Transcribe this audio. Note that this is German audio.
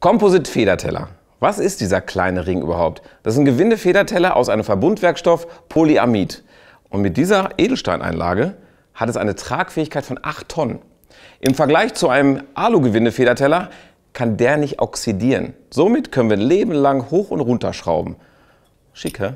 Composite federteller Was ist dieser kleine Ring überhaupt? Das ist ein Gewindefederteller aus einem Verbundwerkstoff Polyamid. Und mit dieser Edelsteineinlage hat es eine Tragfähigkeit von 8 Tonnen. Im Vergleich zu einem Alu-Gewindefederteller kann der nicht oxidieren. Somit können wir ein Leben lang hoch und runter schrauben. Schick, hä?